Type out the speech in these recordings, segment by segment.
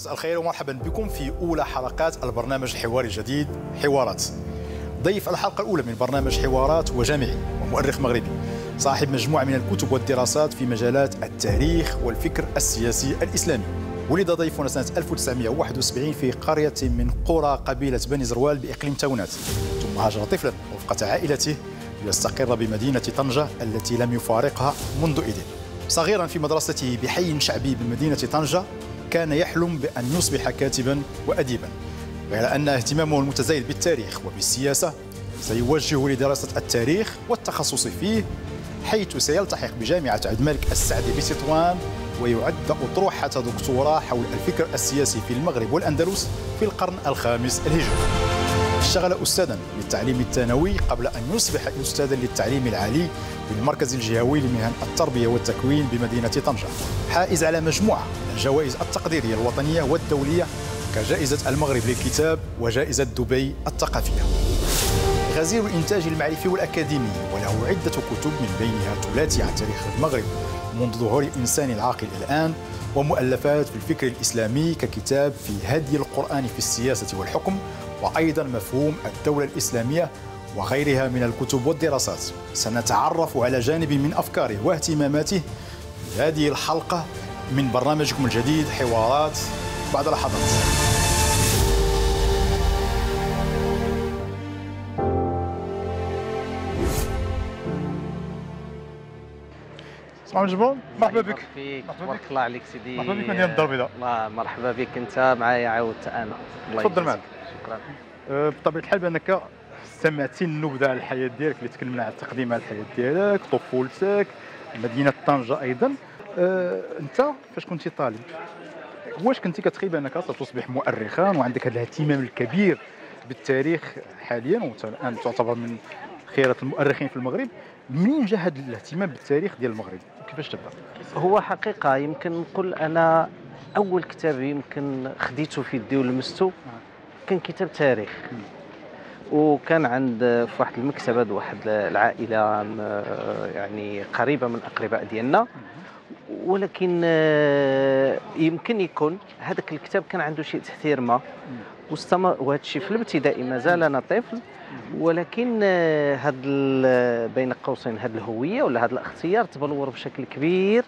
مساء الخير ومرحبا بكم في اولى حلقات البرنامج الحواري الجديد حوارات ضيف الحلقه الاولى من برنامج حوارات هو جامعي ومؤرخ مغربي صاحب مجموعه من الكتب والدراسات في مجالات التاريخ والفكر السياسي الاسلامي ولد ضيفنا سنة 1971 في قرية من قرى قبيلة بني زروال بإقليم تاونات ثم هاجر طفلا وفقة عائلته ليستقر بمدينة طنجة التي لم يفارقها منذ إذن صغيرا في مدرسته بحي شعبي بمدينة طنجة كان يحلم بأن يصبح كاتبا وأديبا غير أن اهتمامه المتزايد بالتاريخ وبالسياسة سيوجهه لدراسة التاريخ والتخصص فيه حيث سيلتحق بجامعة عبد الملك السعدي بسطوان ويعد أطروحة دكتوراه حول الفكر السياسي في المغرب والأندلس في القرن الخامس الهجري اشتغل أستاذا للتعليم الثانوي قبل أن يصبح أستاذا للتعليم العالي بالمركز الجهوي لمهن التربية والتكوين بمدينة طنجة حائز على مجموعة من الجوائز التقديرية الوطنية والدولية كجائزة المغرب للكتاب وجائزة دبي الثقافية غزير الإنتاج المعرفي والأكاديمي وله عدة كتب من بينها ثلاثي عن تاريخ المغرب منذ ظهور الإنسان العاقل إلى الآن ومؤلفات في الفكر الإسلامي ككتاب في هدي القرآن في السياسة والحكم وأيضا مفهوم الدولة الإسلامية وغيرها من الكتب والدراسات سنتعرف على جانب من أفكاره واهتماماته في هذه الحلقة من برنامجكم الجديد حوارات بعد لحظات مرحبا جبون مرحبا بك تبارك الله عليك سيدي مرحبا بك من الدار البيضاء الله مرحبا بك انت معايا عاودت انا تفضل معك شكرا أه، بطبيعه الحال بانك سمعتي النبذه على الحياه ديالك اللي تكلمنا على التقديم على الحياه ديالك طفولتك مدينه طنجه ايضا أه، انت فاش كنتي طالب واش كنتي كتخيب انك ستصبح مؤرخا وعندك هذا الاهتمام الكبير بالتاريخ حاليا وانت الان تعتبر من خيره المؤرخين في المغرب من جهة الاهتمام بالتاريخ ديال المغرب كيفاش تبدا هو حقيقه يمكن نقول انا اول كتاب يمكن خديته في يدي ولمسته آه. كان كتاب تاريخ وكان عند في واحد المكتبه واحد العائله يعني قريبه من الاقرباء ديالنا ولكن آه، يمكن يكون هذاك الكتاب كان عنده شيء تاثير ما واستمر وهذا الشيء في الابتدائي مازال انا طفل ولكن هذا آه، بين قوسين هذه الهويه ولا هذا الاختيار تبلور بشكل كبير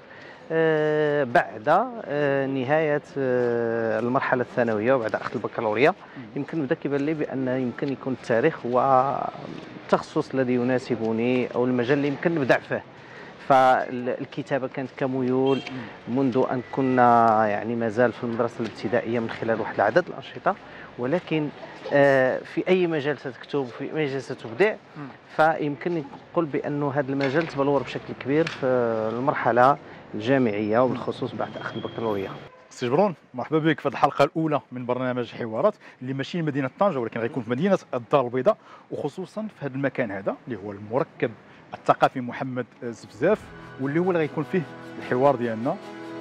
آه، بعد آه، نهايه آه، المرحله الثانويه وبعد اخذ البكالوريا يمكن بدا كيبان لي بان يمكن يكون التاريخ هو التخصص الذي يناسبني او المجال اللي يمكن نبدع فيه فالكتابه كانت كميول منذ ان كنا يعني مازال في المدرسه الابتدائيه من خلال واحد العدد الانشطه ولكن في اي مجال ستكتب في اي مجال ستبدع فيمكن نقول بانه هذا المجال تبلور بشكل كبير في المرحله الجامعيه وبالخصوص بعد اخذ البكالوريا سي جبرون مرحبا بك في الحلقه الاولى من برنامج حوارات اللي ماشي مدينه طنجه ولكن غيكون في مدينه الدار البيضاء وخصوصا في هذا المكان هذا اللي هو المركب الثقافي محمد زفزاف واللي هو اللي غيكون فيه الحوار ديالنا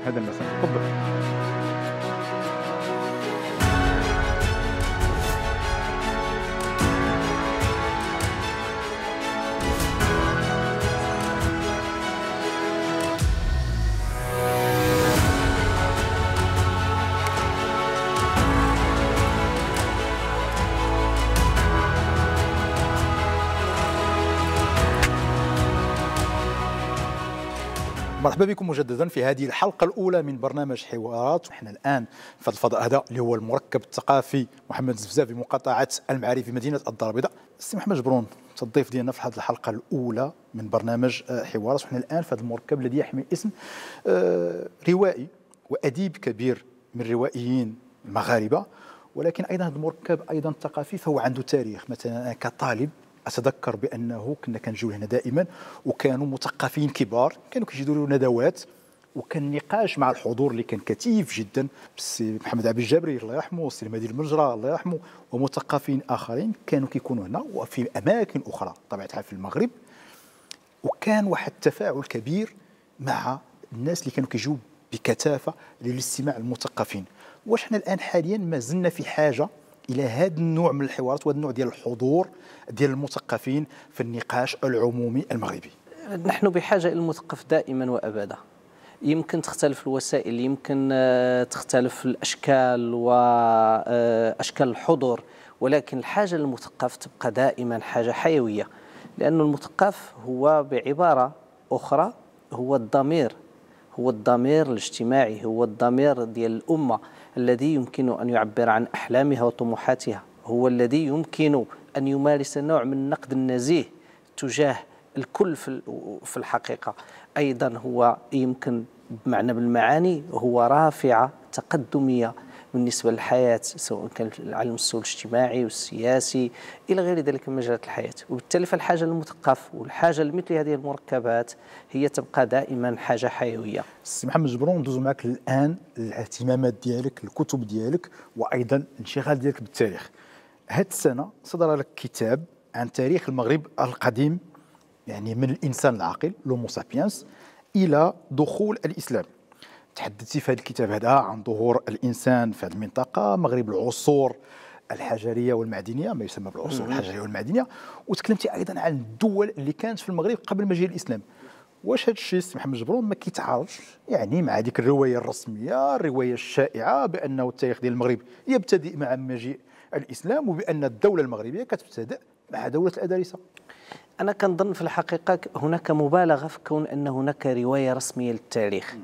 هذا المساء تفضل مرحبا بكم مجددا في هذه الحلقه الاولى من برنامج حوارات ونحن الان في هذا الفضاء هذا اللي هو المركب الثقافي محمد الزفزاف في مقاطعه المعاري في مدينه الدار البيضاء سي محمد جبرون الضيف ديالنا في هذه الحلقه الاولى من برنامج آه، حوارات ونحن الان في هذا المركب الذي يحمل اسم آه، روائي واديب كبير من الروائيين المغاربه ولكن ايضا هذا المركب ايضا ثقافي فهو عنده تاريخ مثلا كطالب اتذكر بانه كنا كنجيو هنا دائما وكانوا مثقفين كبار كانوا كيديروا ندوات وكان النقاش مع الحضور اللي كان كثيف جدا السي محمد عبد الجابري الله يرحمه السي المهدي المجرى الله يرحمه ومثقفين اخرين كانوا كيكونوا هنا وفي اماكن اخرى الحال في المغرب وكان واحد التفاعل كبير مع الناس اللي كانوا كيجيو بكثافه للاستماع للمثقفين واش حنا الان حاليا ما زلنا في حاجه الى هذا النوع من الحوارات وهذا النوع ديال الحضور ديال المثقفين في النقاش العمومي المغربي نحن بحاجه الى المثقف دائما وابدا يمكن تختلف الوسائل يمكن آه، تختلف الاشكال واشكال آه، الحضور ولكن الحاجه للمثقف تبقى دائما حاجه حيويه لأن المثقف هو بعبارة أخرى هو الضمير هو الضمير الاجتماعي هو الضمير ديال الأمة الذي يمكن أن يعبر عن أحلامها وطموحاتها هو الذي يمكن أن يمارس نوع من النقد النزيه تجاه الكل في الحقيقة أيضا هو يمكن بمعنى بالمعاني هو رافعة تقدمية بالنسبة للحياة سواء كان على المستوى الاجتماعي والسياسي إلى غير ذلك من مجالات الحياة وبالتالي فالحاجة للمثقف والحاجة لمثل هذه المركبات هي تبقى دائما حاجة حيوية سي محمد جبرون ندوز معك الآن الاهتمامات ديالك الكتب ديالك وأيضا الانشغال ديالك بالتاريخ هذه السنة صدر لك كتاب عن تاريخ المغرب القديم يعني من الإنسان العاقل لومو سابيانس إلى دخول الإسلام تحدثتي في هذا الكتاب هذا عن ظهور الانسان في هذه المنطقه مغرب العصور الحجريه والمعدنيه ما يسمى بالعصور الحجريه والمعدنيه وتكلمتي ايضا عن الدول اللي كانت في المغرب قبل مجيء الاسلام واش هذا الشيء سي محمد جبرون ما كيتعارضش يعني مع هذيك الروايه الرسميه الروايه الشائعه بانه التاريخ ديال المغرب يبتدئ مع مجيء الاسلام وبان الدوله المغربيه كتبتدئ مع دوله الادارسه انا كنظن في الحقيقه هناك مبالغه في كون ان هناك روايه رسميه للتاريخ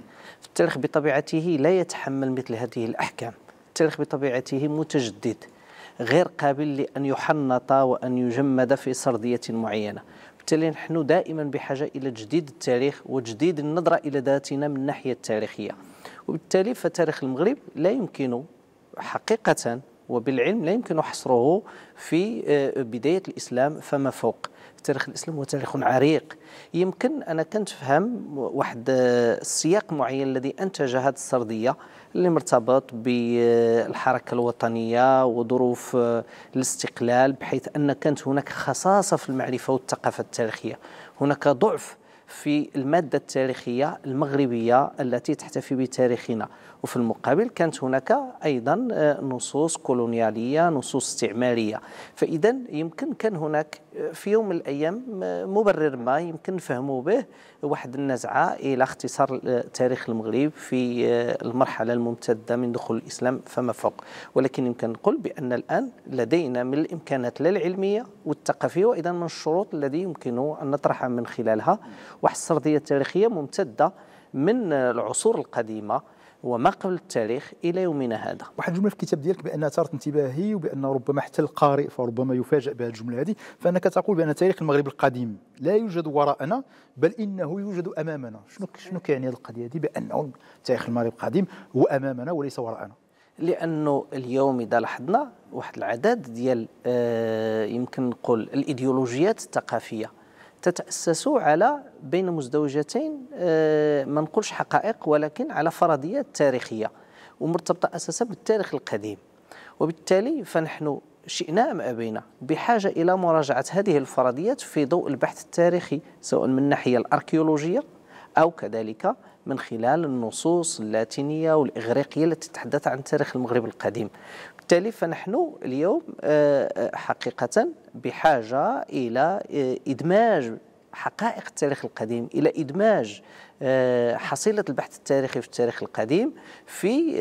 التاريخ بطبيعته لا يتحمل مثل هذه الأحكام التاريخ بطبيعته متجدد غير قابل لأن يحنط وأن يجمد في سردية معينة بالتالي نحن دائما بحاجة إلى تجديد التاريخ وتجديد النظرة إلى ذاتنا من الناحية التاريخية وبالتالي فتاريخ المغرب لا يمكن حقيقة وبالعلم لا يمكن حصره في آه، بداية الإسلام فما فوق التاريخ الاسلامي هو تاريخ عريق يمكن انا كنت فهم واحد السياق معين الذي انتج هذه السرديه اللي مرتبط بالحركه الوطنيه وظروف الاستقلال بحيث ان كانت هناك خصاصه في المعرفه والثقافه التاريخيه هناك ضعف في المادة التاريخية المغربية التي تحتفي بتاريخنا وفي المقابل كانت هناك أيضا آه، نصوص كولونيالية نصوص استعمارية فإذا يمكن كان هناك آه، في يوم من الأيام آه، مبرر ما يمكن نفهموا به واحد النزعة إلى اختصار تاريخ المغرب في المرحلة الممتدة من دخول الإسلام فما فوق ولكن يمكن نقول بأن الآن لدينا من الإمكانات لا العلمية والثقافية وأيضا من الشروط الذي يمكن أن نطرحها من خلالها واحد السردية التاريخية ممتدة من العصور القديمة وما قبل التاريخ الى يومنا هذا. واحد الجمله في الكتاب ديالك بانها ثارت انتباهي وبان ربما حتى القارئ فربما يفاجئ بهذه الجمله هذه فانك تقول بان تاريخ المغرب القديم لا يوجد وراءنا بل انه يوجد امامنا، شنو شنو كيعني هذه القضيه هذه بانه تاريخ المغرب القديم هو امامنا وليس وراءنا؟ لانه اليوم اذا لاحظنا واحد العدد ديال آه يمكن نقول الايديولوجيات الثقافيه تتاسس على بين مزدوجتين آه، ما نقولش حقائق ولكن على فرضيات تاريخيه ومرتبطه اساسا بالتاريخ القديم وبالتالي فنحن شئنا ام ابينا بحاجه الى مراجعه هذه الفرضيات في ضوء البحث التاريخي سواء من الناحيه الاركيولوجيه او كذلك من خلال النصوص اللاتينيه والاغريقيه التي تتحدث عن تاريخ المغرب القديم بالتالي فنحن اليوم آه، آه، حقيقة بحاجة إلى آه، إدماج حقائق التاريخ القديم الى ادماج حصيله البحث التاريخي في التاريخ القديم في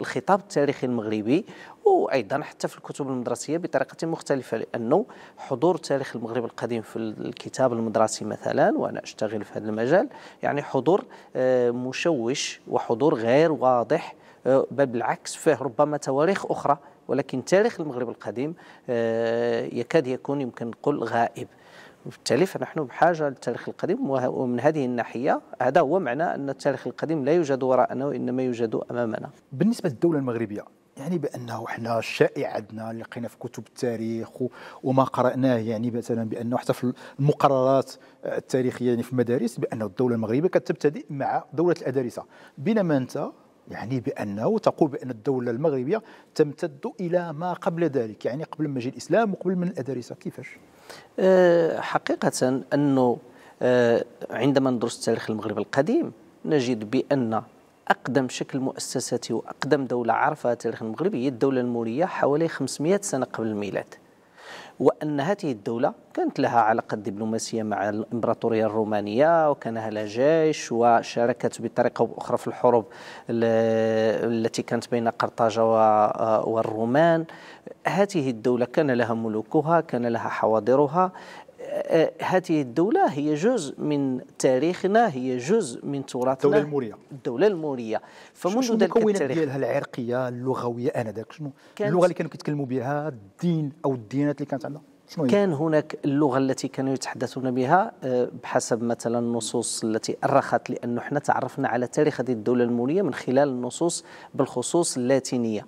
الخطاب التاريخي المغربي وايضا حتى في الكتب المدرسيه بطريقه مختلفه لانه حضور تاريخ المغرب القديم في الكتاب المدرسي مثلا وانا اشتغل في هذا المجال يعني حضور مشوش وحضور غير واضح أه، بل بالعكس فيه ربما تواريخ أخرى ولكن تاريخ المغرب القديم أه، يكاد يكون يمكن نقول غائب وبالتالي فنحن بحاجة للتاريخ القديم ومن هذه الناحية هذا هو معنى أن التاريخ القديم لا يوجد وراءنا وإنما يوجد أمامنا بالنسبة للدولة المغربية يعني بانه حنا الشائع عندنا اللي لقينا في كتب التاريخ وما قراناه يعني مثلا بانه حتى في المقررات التاريخيه يعني في المدارس بانه الدوله المغربيه كتبتدئ مع دوله الادارسه بينما انت يعني بانه تقول بان الدوله المغربيه تمتد الى ما قبل ذلك يعني قبل مجيء الاسلام وقبل من الادارسه كيفاش أه، حقيقه انه أه، عندما ندرس تاريخ المغرب القديم نجد بان اقدم شكل مؤسساتي واقدم دوله عرفها تاريخ المغرب هي الدوله الموريه حوالي 500 سنه قبل الميلاد هو أن هذه الدولة كانت لها علاقة دبلوماسية مع الإمبراطورية الرومانية وكان لها جيش وشاركت بطريقة أخرى في الحروب التي كانت بين قرطاجة والرومان هذه الدولة كان لها ملوكها كان لها حواضرها هذه الدولة هي جزء من تاريخنا هي جزء من تراثنا الدولة المورية الدولة المورية فمنذ ذلك التاريخ ديالها العرقية اللغوية آنذاك شنو اللغة اللي كانوا كيتكلموا بها الدين أو الديانات اللي كانت عندها شنو كان هناك اللغة التي كانوا يتحدثون بها آه، بحسب مثلا النصوص التي أرخت لأنه احنا تعرفنا على تاريخ هذه الدولة المورية من خلال النصوص بالخصوص اللاتينية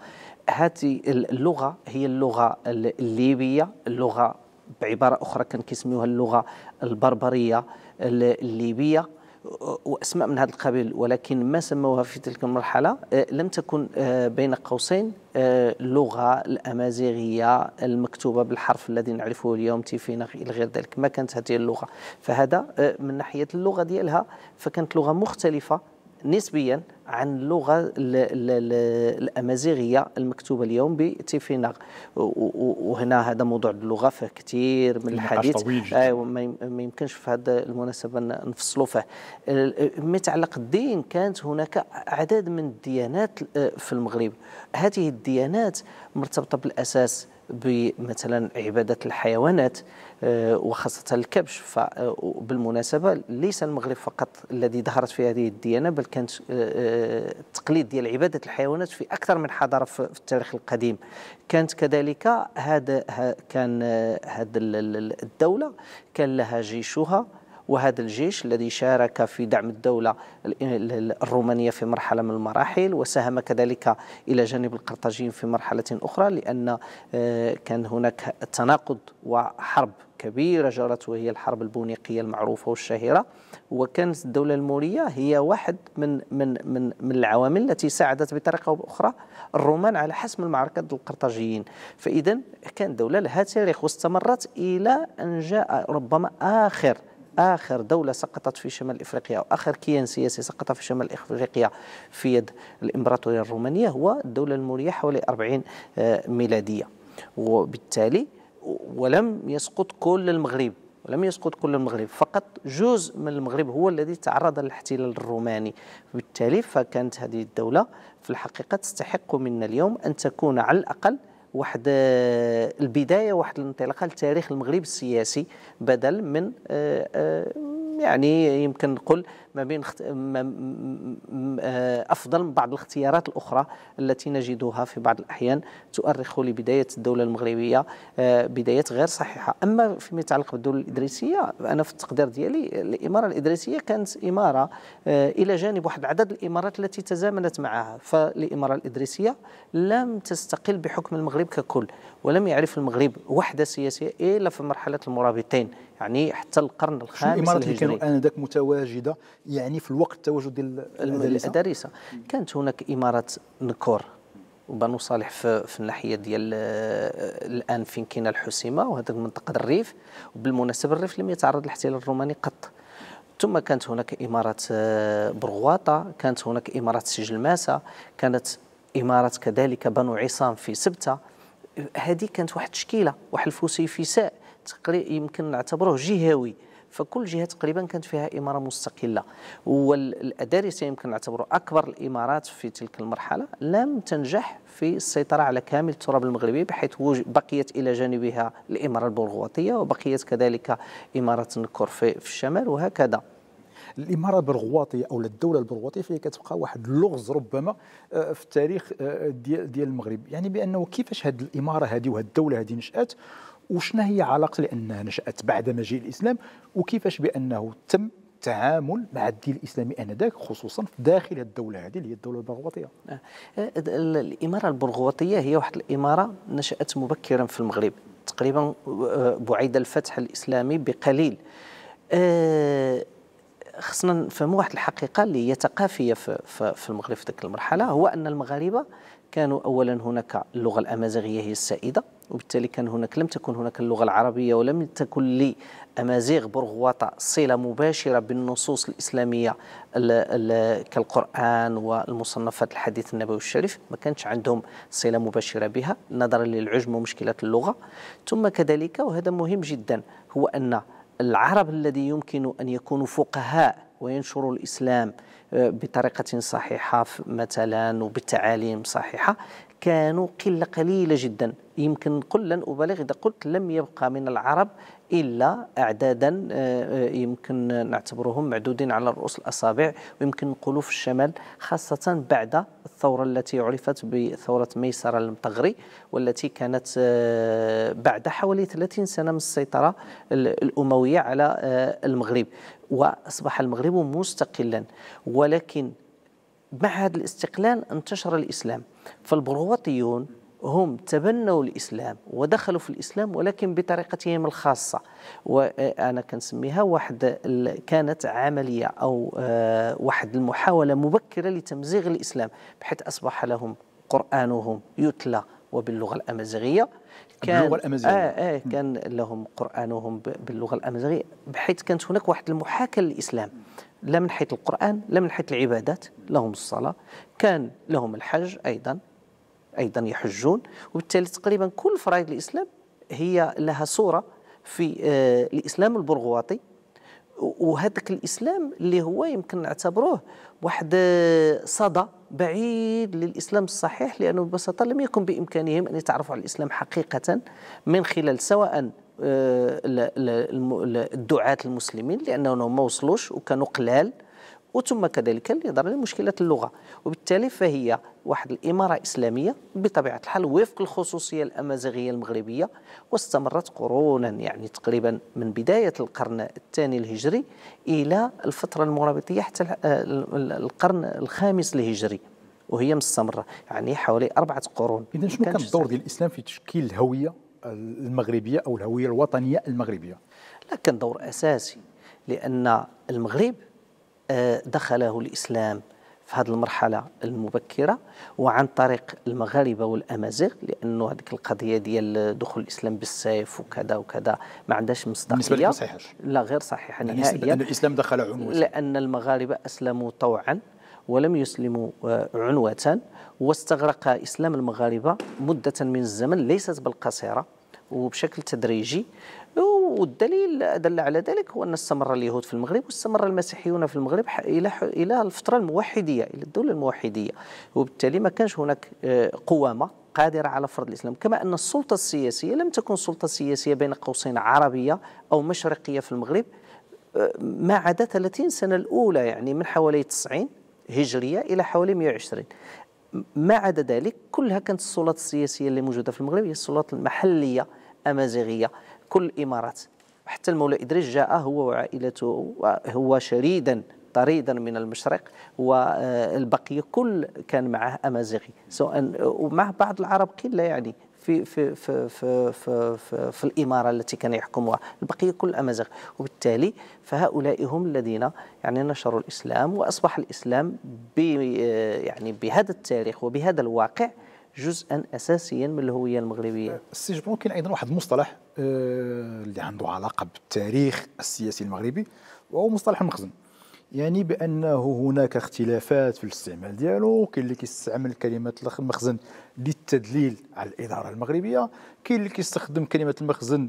هذه اللغة هي اللغة الليبية اللغة بعباره اخرى كان كيسميوها اللغه البربريه الليبيه واسماء من هذا القبيل ولكن ما سموها في تلك المرحله آه، لم تكن آه، بين قوسين آه، اللغه الامازيغيه المكتوبه بالحرف الذي نعرفه اليوم تيفينا الى غير ذلك ما كانت هذه اللغه فهذا من ناحيه اللغه ديالها فكانت لغه مختلفه نسبيا عن اللغة الأمازيغية المكتوبة اليوم بتيفيناغ وهنا هذا موضوع اللغة فيه كثير من الحديث أيوة ما يمكنش في هذه المناسبة نفصلوا فيه ما يتعلق الدين كانت هناك عدد من الديانات آه، في المغرب هذه الديانات مرتبطة بالأساس بمثلا عبادة الحيوانات آه، وخاصة الكبش آه، بالمناسبة ليس المغرب فقط الذي ظهرت في هذه الديانة بل كانت التقليد آه، ديال عبادة الحيوانات في أكثر من حضارة في التاريخ القديم كانت كذلك هذا كان هذه الدولة كان لها جيشها وهذا الجيش الذي شارك في دعم الدولة الرومانية في مرحلة من المراحل وساهم كذلك إلى جانب القرطاجيين في مرحلة أخرى لأن كان هناك تناقض وحرب كبيرة جرت وهي الحرب البونيقية المعروفة والشهيرة وكانت الدولة المورية هي واحد من من من من العوامل التي ساعدت بطريقة أو بأخرى الرومان على حسم المعركة ضد القرطاجيين فإذا كان دولة لها تاريخ واستمرت إلى أن جاء ربما آخر اخر دوله سقطت في شمال افريقيا او اخر كيان سياسي سقط في شمال افريقيا في يد الامبراطوريه الرومانيه هو الدوله الموريه حوالي 40 آه، ميلاديه وبالتالي ولم يسقط كل المغرب ولم يسقط كل المغرب فقط جزء من المغرب هو الذي تعرض للاحتلال الروماني بالتالي فكانت هذه الدولة في الحقيقة تستحق منا اليوم أن تكون على الأقل واحد البداية واحد الانطلاقة لتاريخ المغرب السياسي بدل من آه، آه، يعني يمكن نقول ما بين آه، أفضل من بعض الاختيارات الأخرى التي نجدها في بعض الأحيان تؤرخ لبداية الدولة المغربية آه، بدايات غير صحيحة أما فيما يتعلق بالدولة الإدريسية أنا في التقدير ديالي الإمارة الإدريسية كانت إمارة آه، إلى جانب واحد عدد الإمارات التي تزامنت معها فالإمارة الإدريسية لم تستقل بحكم المغرب ككل ولم يعرف المغرب وحدة سياسية إلا في مرحلة المرابطين يعني حتى القرن الخامس الإمارات اللي كانوا آنذاك متواجدة يعني في الوقت التواجد ديال الأدارسة كانت هناك إمارة نكور وبنو صالح في, في الناحيه ديال آه، الان فين كاينه الحسيمه وهذا منطقه الريف وبالمناسبه الريف لم يتعرض للاحتلال الروماني قط ثم كانت هناك إمارة آه، برغواطة كانت هناك إمارة سجل ماسة كانت إمارة كذلك بنو عصام في سبتة هذه كانت واحد التشكيله واحد الفسيفساء يمكن نعتبره جهوي فكل جهه تقريبا كانت فيها اماره مستقله والادارسه يمكن نعتبره اكبر الامارات في تلك المرحله لم تنجح في السيطره على كامل التراب المغربي بحيث بقيت الى جانبها الاماره البرغواطيه وبقيت كذلك اماره النكور في الشمال وهكذا الاماره البرغواطيه او الدوله البرغواطيه فهي كتبقى واحد اللغز ربما آه، في التاريخ آه، ديال ديال المغرب يعني بانه كيفاش هذه الاماره هذه وهذه الدوله هذه نشات وشنا هي علاقه لانها نشات بعد مجيء الاسلام وكيفاش بانه تم التعامل مع الدين الاسلامي انذاك خصوصا في داخل الدوله هذه اللي هي الدوله البرغواطيه. آه، الاماره البرغواطيه هي واحد الاماره نشات مبكرا في المغرب تقريبا بعيد الفتح الاسلامي بقليل. خصنا نفهموا واحد الحقيقه اللي هي ثقافيه في المغرب في ذيك المرحله هو ان المغاربه كانوا اولا هناك اللغه الامازيغيه هي السائده وبالتالي كان هناك لم تكن هناك اللغه العربيه ولم تكن لامازيغ برغواطه صله مباشره بالنصوص الاسلاميه الـ الـ كالقران والمصنفات الحديث النبوي الشريف ما كانتش عندهم صله مباشره بها نظرا للعجم ومشكله اللغه ثم كذلك وهذا مهم جدا هو ان العرب الذي يمكن أن يكونوا فقهاء وينشروا الإسلام آه، بطريقة صحيحة مثلا وبالتعاليم صحيحة كانوا قلة قليلة جدا يمكن قل لن أبالغ إذا قلت لم يبقى من العرب الا اعدادا آه، آه، يمكن نعتبرهم معدودين على رؤوس الاصابع ويمكن نقولوا في الشمال خاصه بعد الثوره التي عرفت بثوره ميسره المطغري والتي كانت آه، بعد حوالي 30 سنه من السيطره الامويه على المغرب واصبح المغرب مستقلا ولكن مع هذا الاستقلال انتشر الاسلام فالبرواطيون هم تبنوا الإسلام ودخلوا في الإسلام ولكن بطريقتهم الخاصة وأنا آه، كنسميها واحد كانت عملية أو آه، واحد المحاولة مبكرة لتمزيغ الإسلام بحيث أصبح لهم قرآنهم يتلى وباللغه الامازيغيه كان باللغه الامازيغيه آه آه كان لهم قرانهم باللغه الامازيغيه بحيث كانت هناك واحد المحاكاه للاسلام لا من حيث القران لا من حيث العبادات لهم الصلاه كان لهم الحج ايضا أيضا يحجون وبالتالي تقريبا كل فرائض الإسلام هي لها صورة في آه، الإسلام البرغواطي وهذاك الاسلام اللي هو يمكن نعتبروه واحد آه، صدى بعيد للاسلام الصحيح لانه ببساطه لم يكن بامكانهم ان يتعرفوا على الاسلام حقيقه من خلال سواء آه، الدعاة المسلمين لانهم ما وصلوش وكانوا قلال وثم كذلك لضرب مشكله اللغه وبالتالي فهي واحد الاماره اسلاميه بطبيعه الحال وفق الخصوصيه الامازيغيه المغربيه واستمرت قرونا يعني تقريبا من بدايه القرن الثاني الهجري الى الفتره المرابطيه حتى آه، القرن الخامس الهجري وهي مستمره يعني حوالي اربعه قرون اذا شنو كان الدور ديال الاسلام في تشكيل الهويه المغربيه او الهويه الوطنيه المغربيه لا كان دور اساسي لان المغرب دخله الإسلام في هذه المرحلة المبكرة وعن طريق المغاربة والأمازيغ لأنه هذيك القضية ديال دخول الإسلام بالسيف وكذا وكذا ما عندهاش مصداقية بالنسبة لك ما صحيحش لا غير صحيحة يعني نهائيا أن الإسلام دخل عنوة لأن المغاربة أسلموا طوعا ولم يسلموا آه، عنوة واستغرق إسلام المغاربة مدة من الزمن ليست بالقصيرة وبشكل تدريجي والدليل دل على ذلك هو أن استمر اليهود في المغرب واستمر المسيحيون في المغرب إلى إلى الفترة الموحدية إلى الدولة الموحدية وبالتالي ما كانش هناك آه، قوامة قادرة على فرض الإسلام كما أن السلطة السياسية لم تكن سلطة سياسية بين قوسين عربية أو مشرقية في المغرب آه، ما عدا 30 سنة الأولى يعني من حوالي 90 هجرية إلى حوالي 120 ما عدا ذلك كلها كانت السلطات السياسية اللي موجودة في المغرب هي السلطات المحلية أمازيغية كل الإمارات حتى المولى إدريس جاء هو وعائلته هو شريدا طريدا من المشرق والبقية كل كان معه أمازيغي سواء ومع بعض العرب قلة يعني في في في في في, في, في الاماره التي كان يحكمها البقيه كل امازيغ وبالتالي فهؤلاء هم الذين يعني نشروا الاسلام واصبح الاسلام يعني بهذا التاريخ وبهذا الواقع جزءا اساسيا من الهويه المغربيه السي أه، جبرون كاين ايضا واحد المصطلح أه، اللي عنده علاقه بالتاريخ السياسي المغربي وهو مصطلح المخزن يعني بانه هناك اختلافات في الاستعمال ديالو كاين اللي كيستعمل كلمه المخزن للتدليل على الاداره المغربيه كاين اللي كيستخدم كلمه المخزن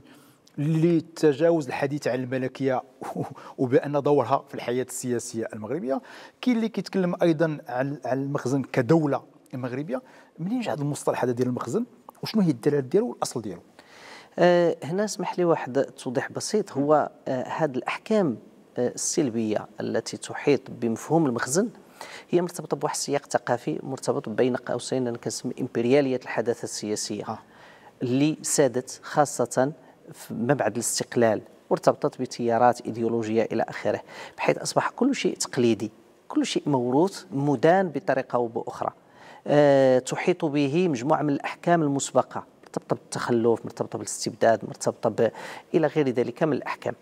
لتجاوز الحديث عن الملكيه وبان دورها في الحياه السياسيه المغربيه كاين اللي كيتكلم ايضا عن المخزن كدوله مغربيه منين جا هذا المصطلح هذا ديال المخزن وشنو هي الدلاله ديالو والاصل ديالو أه هنا اسمح لي واحد توضيح بسيط هو هذه أه، الاحكام أه السلبيه التي تحيط بمفهوم المخزن هي مرتبطه بواحد السياق ثقافي مرتبط بين قوسين انا كنسمي امبرياليه الحداثه السياسيه آه. اللي سادت خاصه ما بعد الاستقلال وارتبطت بتيارات ايديولوجيه الى اخره بحيث اصبح كل شيء تقليدي كل شيء موروث مدان بطريقه او باخرى آه، تحيط به مجموعة من الأحكام المسبقة مرتبطة بالتخلف مرتبطة بالاستبداد مرتبطة إلى غير ذلك من الأحكام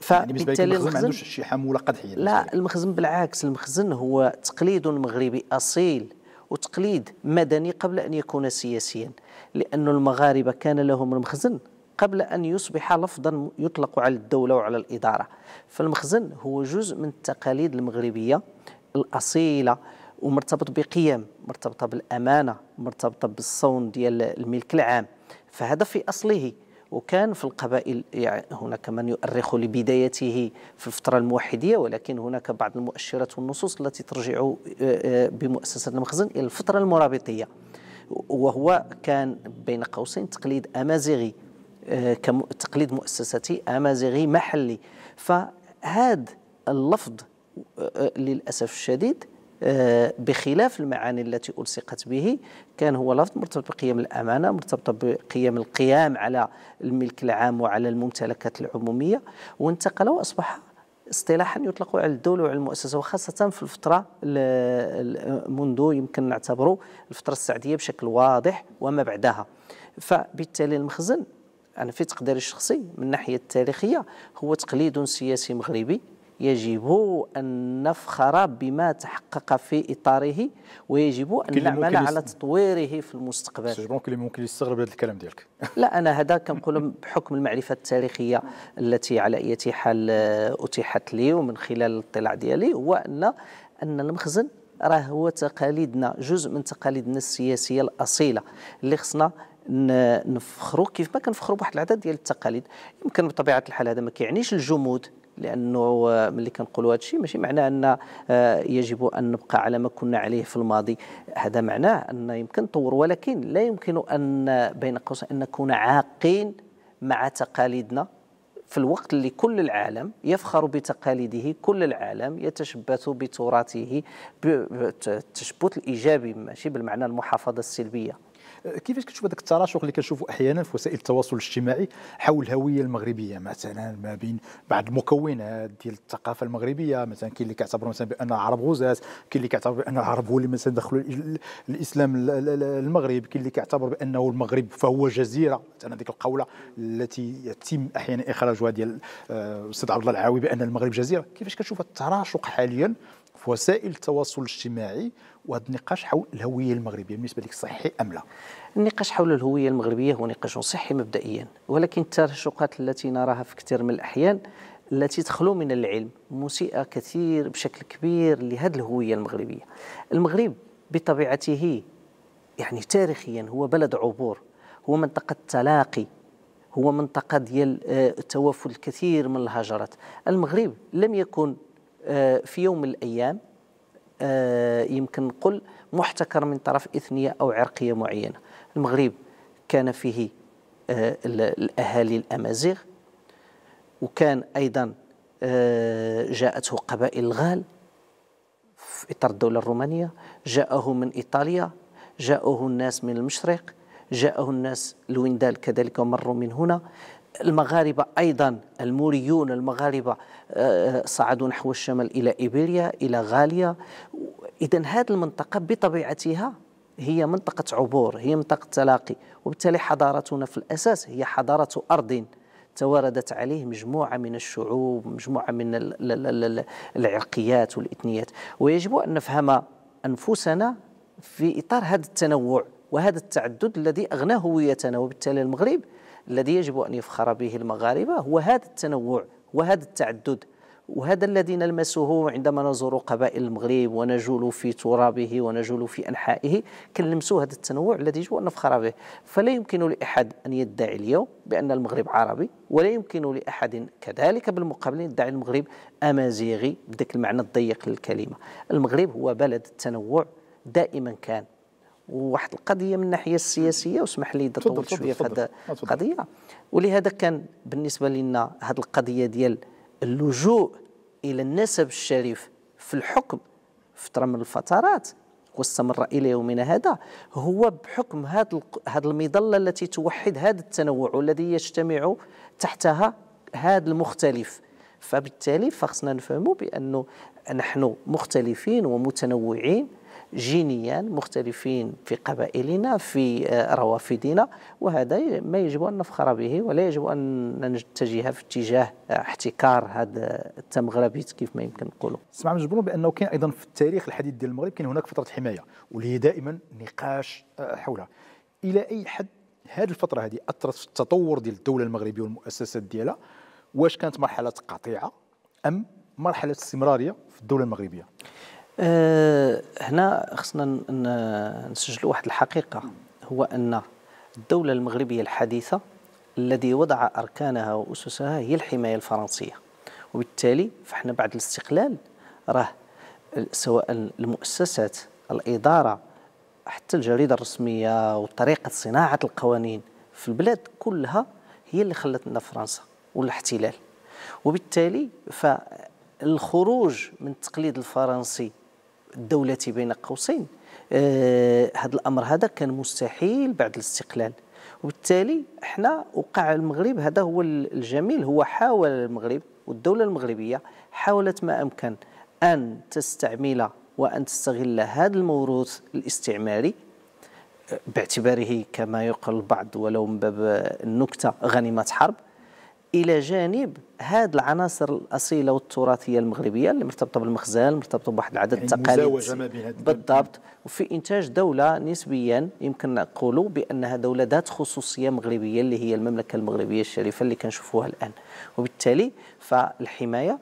فبالتالي يعني المخزن ما عندوش شي حموله قدحيه لا المخزن بالعكس المخزن هو تقليد مغربي اصيل وتقليد مدني قبل ان يكون سياسيا لان المغاربه كان لهم المخزن قبل ان يصبح لفظا يطلق على الدوله وعلى الاداره فالمخزن هو جزء من التقاليد المغربيه الاصيله ومرتبط بقيم مرتبطه بالامانه مرتبطه بالصون ديال الملك العام فهذا في اصله وكان في القبائل يعني هناك من يؤرخ لبدايته في الفترة الموحدية ولكن هناك بعض المؤشرات والنصوص التي ترجع آه، آه، بمؤسسة المخزن إلى الفترة المرابطية وهو كان بين قوسين تقليد أمازيغي آه، تقليد مؤسساتي أمازيغي محلي فهذا اللفظ للأسف الشديد آه، بخلاف المعاني التي ألصقت به كان هو لفظ مرتبط بقيم الأمانة مرتبط بقيم القيام على الملك العام وعلى الممتلكات العمومية وانتقل وأصبح اصطلاحا يطلق على الدولة وعلى المؤسسة وخاصة في الفترة منذ يمكن نعتبره الفترة السعدية بشكل واضح وما بعدها فبالتالي المخزن أنا في تقديري الشخصي من الناحية التاريخية هو تقليد سياسي مغربي يجب أن نفخر بما تحقق في إطاره ويجب أن نعمل على تطويره في المستقبل سي ممكن اللي ممكن يستغرب هذا الكلام ديالك لا أنا هذا كنقول بحكم المعرفة التاريخية التي على أي حال آه، أتيحت لي ومن خلال الاطلاع ديالي هو أن أن المخزن راه هو تقاليدنا جزء من تقاليدنا السياسية الأصيلة اللي خصنا نفخروا كيف ما كنفخروا بواحد العدد ديال التقاليد يمكن بطبيعه الحال هذا ما كيعنيش الجمود لانه ملي كنقولوا هذا الشيء ماشي معناه ان آه، يجب ان نبقى على ما كنا عليه في الماضي هذا معناه ان يمكن نطور ولكن لا يمكن ان بين قوسين ان نكون عاقين مع تقاليدنا في الوقت اللي كل العالم يفخر بتقاليده كل العالم يتشبث بتراثه التشبث الايجابي ماشي بالمعنى المحافظه السلبيه كيفاش كتشوف هذاك التراشق اللي كنشوفوا احيانا في وسائل التواصل الاجتماعي حول الهويه المغربيه مثلا ما بين بعض المكونات ديال الثقافه المغربيه مثلا كاين اللي كيعتبر مثلا بان العرب غزاة كاين اللي كيعتبر بان العرب هو اللي مثلا دخلوا الاسلام المغرب كاين اللي كيعتبر بانه المغرب فهو جزيره مثلا هذيك القوله التي يتم احيانا اخراجها ديال الاستاذ آه، عبد الله العاوي بان المغرب جزيره كيفاش كتشوف التراشق حاليا في وسائل التواصل الاجتماعي وهذا النقاش حول الهويه المغربيه بالنسبه لك صحي ام لا؟ النقاش حول الهويه المغربيه هو نقاش صحي مبدئيا ولكن الترشقات التي نراها في كثير من الاحيان التي تخلو من العلم مسيئه كثير بشكل كبير لهذه الهويه المغربيه. المغرب بطبيعته يعني تاريخيا هو بلد عبور هو منطقه تلاقي هو منطقه ديال آه، توافد الكثير من الهجرات. المغرب لم يكن آه، في يوم من الايام آه، يمكن نقول محتكر من طرف إثنية أو عرقية معينة المغرب كان فيه آه، الأهالي الأمازيغ وكان أيضا آه، جاءته قبائل الغال في إطار الدولة الرومانية جاءه من إيطاليا جاءه الناس من المشرق جاءه الناس الوندال كذلك ومروا من هنا المغاربة أيضا الموريون المغاربة صعدوا نحو الشمال إلى ايبيريا إلى غاليا إذا هذه المنطقة بطبيعتها هي منطقة عبور هي منطقة تلاقي وبالتالي حضارتنا في الأساس هي حضارة أرض تواردت عليه مجموعة من الشعوب مجموعة من العرقيات والإثنيات ويجب أن نفهم أنفسنا في إطار هذا التنوع وهذا التعدد الذي أغنى هويتنا وبالتالي المغرب الذي يجب أن يفخر به المغاربة هو هذا التنوع وهذا التعدد وهذا الذي نلمسه عندما نزور قبائل المغرب ونجول في ترابه ونجول في انحائه كنلمسوا هذا التنوع الذي يجب ان نفخر به فلا يمكن لاحد ان يدعي اليوم بان المغرب عربي ولا يمكن لاحد كذلك بالمقابل يدعي المغرب امازيغي بذاك المعنى الضيق للكلمه المغرب هو بلد التنوع دائما كان وواحد القضيه من الناحيه السياسيه واسمح لي طولت شويه في هذه القضيه ولهذا كان بالنسبه لنا هذه القضيه ديال اللجوء الى النسب الشريف في الحكم فتره من الفترات واستمر الى يومنا هذا هو بحكم هذا هذه المظله التي توحد هذا التنوع والذي يجتمع تحتها هذا المختلف فبالتالي فخصنا نفهموا بانه نحن مختلفين ومتنوعين جينيا مختلفين في قبائلنا في آه، روافدنا وهذا ما يجب أن نفخر به ولا يجب أن نتجه في اتجاه آه، احتكار هذا التمغربيت كيف ما يمكن نقولوا سمع مجبور بأنه كان أيضا في التاريخ الحديث ديال المغرب كان هناك فترة حماية واللي هي دائما نقاش آه، حولها إلى أي حد هذه الفترة هذه أثرت في التطور ديال الدولة المغربية والمؤسسات ديالها واش كانت مرحلة قطيعة أم مرحلة استمرارية في الدولة المغربية أه هنا خصنا نسجلوا واحد الحقيقه هو ان الدوله المغربيه الحديثه الذي وضع اركانها واسسها هي الحمايه الفرنسيه وبالتالي فاحنا بعد الاستقلال راه سواء المؤسسات الاداره حتى الجريده الرسميه وطريقه صناعه القوانين في البلاد كلها هي اللي خلتنا فرنسا والاحتلال وبالتالي فالخروج من التقليد الفرنسي الدولة بين قوسين آه، هذا الأمر هذا كان مستحيل بعد الاستقلال وبالتالي احنا وقع المغرب هذا هو الجميل هو حاول المغرب والدولة المغربية حاولت ما أمكن أن تستعمل وأن تستغل هذا الموروث الاستعماري باعتباره كما يقال البعض ولو من باب النكتة غنيمة حرب الى جانب هاد العناصر الاصيله والتراثيه المغربيه اللي مرتبطه بالمخزن مرتبطه بواحد العدد يعني التقاليد بالضبط وفي انتاج دوله نسبيا يمكن نقولوا بانها دوله ذات خصوصيه مغربيه اللي هي المملكه المغربيه الشريفه اللي كنشوفوها الان وبالتالي فالحمايه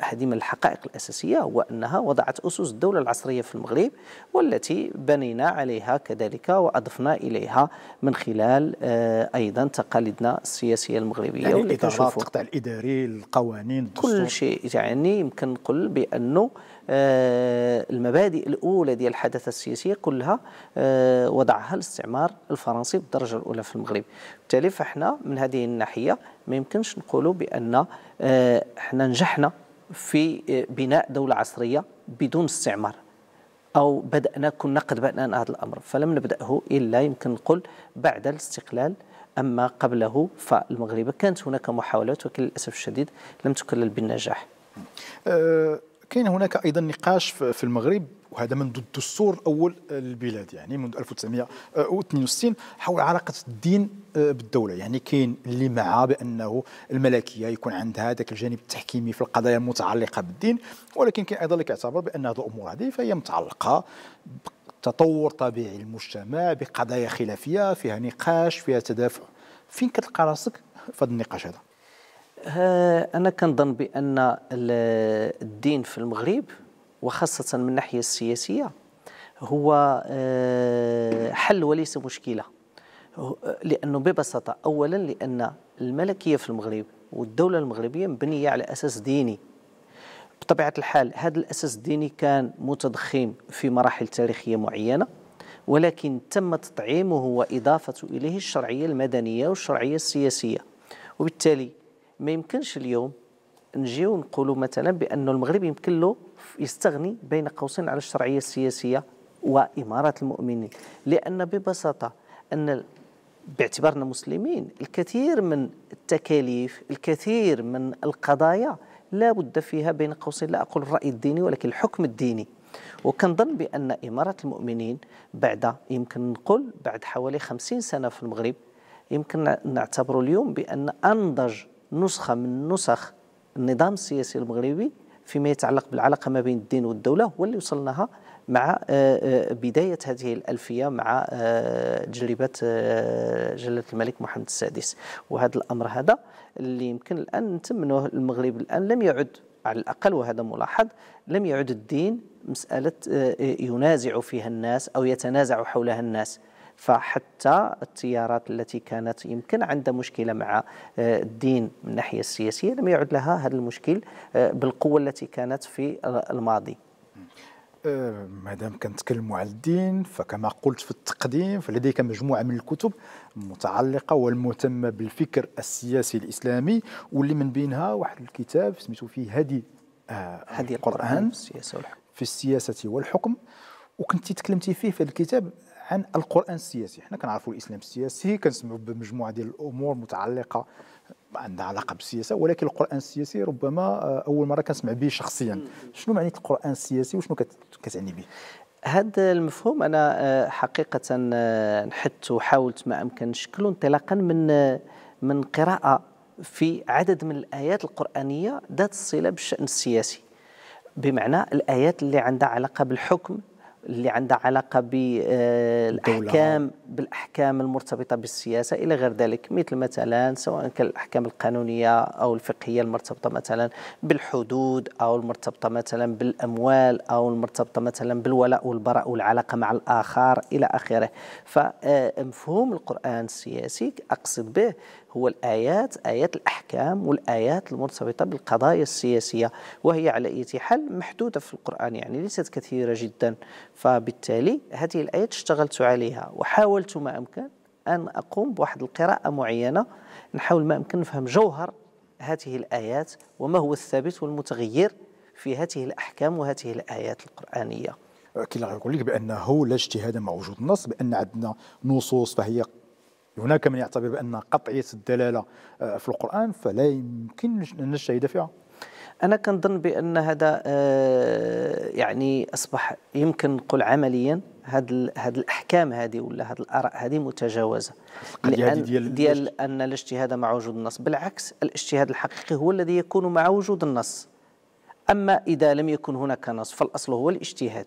هذه من الحقائق الأساسية هو أنها وضعت أسس الدولة العصرية في المغرب والتي بنينا عليها كذلك وأضفنا إليها من خلال آه، أيضا تقاليدنا السياسية المغربية يعني الإطارات القطع الإداري القوانين الدستور. كل شيء يعني يمكن نقول بأنه آه، المبادئ الأولى ديال الحداثة السياسية كلها آه، وضعها الاستعمار الفرنسي بالدرجة الأولى في المغرب بالتالي فاحنا من هذه الناحية ما يمكنش نقولوا بأن احنا نجحنا في آه، بناء دولة عصرية بدون استعمار أو بدأنا كنا قد بدأنا هذا الأمر فلم نبدأه إلا يمكن نقول بعد الاستقلال أما قبله فالمغرب كانت هناك محاولات ولكن للأسف الشديد لم تكلل بالنجاح أه كان هناك أيضا نقاش في المغرب وهذا منذ الدستور الاول للبلاد يعني منذ 1962 حول علاقه الدين آه، بالدوله يعني كاين اللي مع بانه الملكيه يكون عندها ذاك الجانب التحكيمي في القضايا المتعلقه بالدين ولكن كاين ايضا اللي كيعتبر بان هذه الامور هذه فهي متعلقه بتطور طبيعي المجتمع بقضايا خلافيه فيها نقاش فيها تدافع فين كتلقى راسك في هذا النقاش هذا؟ آه، انا كنظن بان الدين في المغرب وخاصة من الناحية السياسية هو آه، حل وليس مشكلة آه، لأنه ببساطة أولا لأن الملكية في المغرب والدولة المغربية مبنية على أساس ديني بطبيعة الحال هذا الأساس الديني كان متضخم في مراحل تاريخية معينة ولكن تم تطعيمه وإضافة إليه الشرعية المدنية والشرعية السياسية وبالتالي ما يمكنش اليوم نجيو ونقولوا مثلا بأن المغرب يمكن له يستغني بين قوسين على الشرعية السياسية وإمارة المؤمنين لأن ببساطة أن باعتبارنا مسلمين الكثير من التكاليف الكثير من القضايا لا بد فيها بين قوسين لا أقول الرأي الديني ولكن الحكم الديني وكنظن بأن إمارة المؤمنين بعد يمكن نقول بعد حوالي خمسين سنة في المغرب يمكن نعتبر اليوم بأن أنضج نسخة من نسخ النظام السياسي المغربي فيما يتعلق بالعلاقة ما بين الدين والدولة هو اللي وصلناها مع آه، آه، بداية هذه الألفية مع تجربة آه، جلالة الملك محمد السادس وهذا الأمر هذا اللي يمكن الآن نتمنه المغرب الآن لم يعد على الأقل وهذا ملاحظ لم يعد الدين مسألة ينازع فيها الناس أو يتنازع حولها الناس فحتى التيارات التي كانت يمكن عندها مشكله مع آه، الدين من الناحيه السياسيه لم يعد لها هذا المشكل آه، بالقوه التي كانت في الماضي آه، مادام كنتكلموا على الدين فكما قلت في التقديم فلديك مجموعه من الكتب المتعلقه والمهتمه بالفكر السياسي الاسلامي واللي من بينها واحد الكتاب سميتو فيه هدي آه هدي القران في السياسه والحكم في السياسه والحكم وكنت تكلمتي فيه في الكتاب عن القران السياسي حنا كنعرفوا الاسلام السياسي كنسمعوا بمجموعه ديال الامور متعلقه عندها علاقه بالسياسه ولكن القران السياسي ربما آه، اول مره كنسمع به شخصيا شنو معنيه القران السياسي وشنو كتعني به هذا المفهوم انا آه، حقيقه آه، نحت وحاولت ما امكن شكله انطلاقا من من قراءه في عدد من الايات القرانيه ذات الصله بالشان السياسي بمعنى الايات اللي عندها علاقه بالحكم اللي عندها علاقه بالاحكام آه، بالاحكام المرتبطه بالسياسه الى غير ذلك مثل مثلا سواء كان الاحكام القانونيه او الفقهيه المرتبطه مثلا بالحدود او المرتبطه مثلا بالاموال او المرتبطه مثلا بالولاء والبراء والعلاقه مع الاخر الى اخره فمفهوم القران السياسي اقصد به هو الآيات آيات الأحكام والآيات المرتبطة بالقضايا السياسية وهي على أي حال محدودة في القرآن يعني ليست كثيرة جدا فبالتالي هذه الآيات اشتغلت عليها وحاولت ما أمكن أن أقوم بواحد القراءة معينة نحاول ما أمكن نفهم جوهر هذه الآيات وما هو الثابت والمتغير في هذه الأحكام وهذه الآيات القرآنية كي نقول لك بانه لا اجتهاد مع وجود النص بان عندنا نصوص فهي هناك من يعتبر بأن قطعية الدلالة آه، في القرآن فلا يمكن أن نجتهد فيها أنا كنظن بأن هذا آه، يعني أصبح يمكن نقول عمليا هاد هاد الاحكام هذه ولا هاد الاراء هذه متجاوزه لان ديال, ديال ان الاجتهاد مع وجود النص بالعكس الاجتهاد الحقيقي هو الذي يكون مع وجود النص اما اذا لم يكن هناك نص فالاصل هو الاجتهاد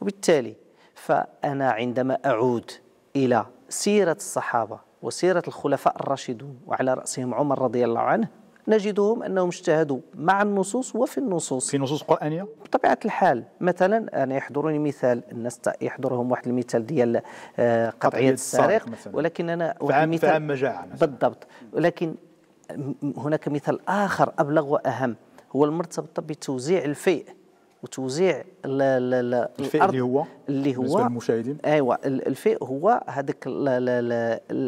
وبالتالي فانا عندما اعود الى سيرة الصحابة وسيرة الخلفاء الراشدون وعلى رأسهم عمر رضي الله عنه نجدهم أنهم اجتهدوا مع النصوص وفي النصوص في نصوص قرآنية؟ بطبيعة الحال مثلا أنا يحضرني مثال الناس يحضرهم واحد المثال ديال آه، قطعية السارق ولكن أنا فعام, فعام مجاعة بالضبط ولكن هناك مثال آخر أبلغ وأهم هو المرتبط بتوزيع الفيء وتوزيع الفئ اللي هو اللي هو بالنسبه للمشاهدين ايوه الفئ هو هذاك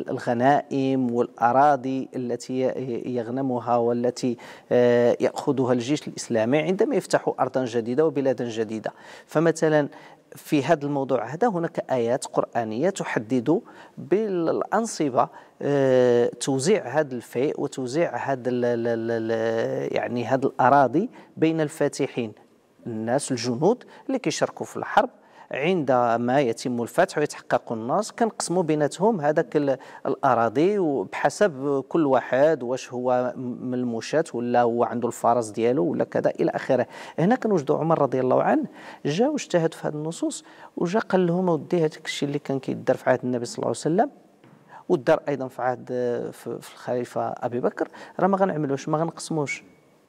الغنائم والاراضي التي يغنمها والتي آه، ياخذها الجيش الاسلامي عندما يفتح ارضا جديده وبلادا جديده فمثلا في هذا الموضوع هذا هناك آيات قرآنية تحدد بالأنصبة آه، توزيع هذا الفئ وتوزيع هذا يعني هذه الأراضي بين الفاتحين الناس الجنود اللي كيشاركوا في الحرب عندما يتم الفتح ويتحقق النصر كنقسموا بيناتهم هذاك الاراضي وبحسب كل واحد واش هو من المشاة ولا هو عنده الفرس ديالو ولا كذا الى اخره هنا كنوجدوا عمر رضي الله عنه جا واجتهد في هذه النصوص وجا قال لهم ودي هذاك الشيء اللي كان كيدار في عهد النبي صلى الله عليه وسلم ودار ايضا في عهد آه، في الخليفه ابي بكر راه ما غنعملوش ما غنقسموش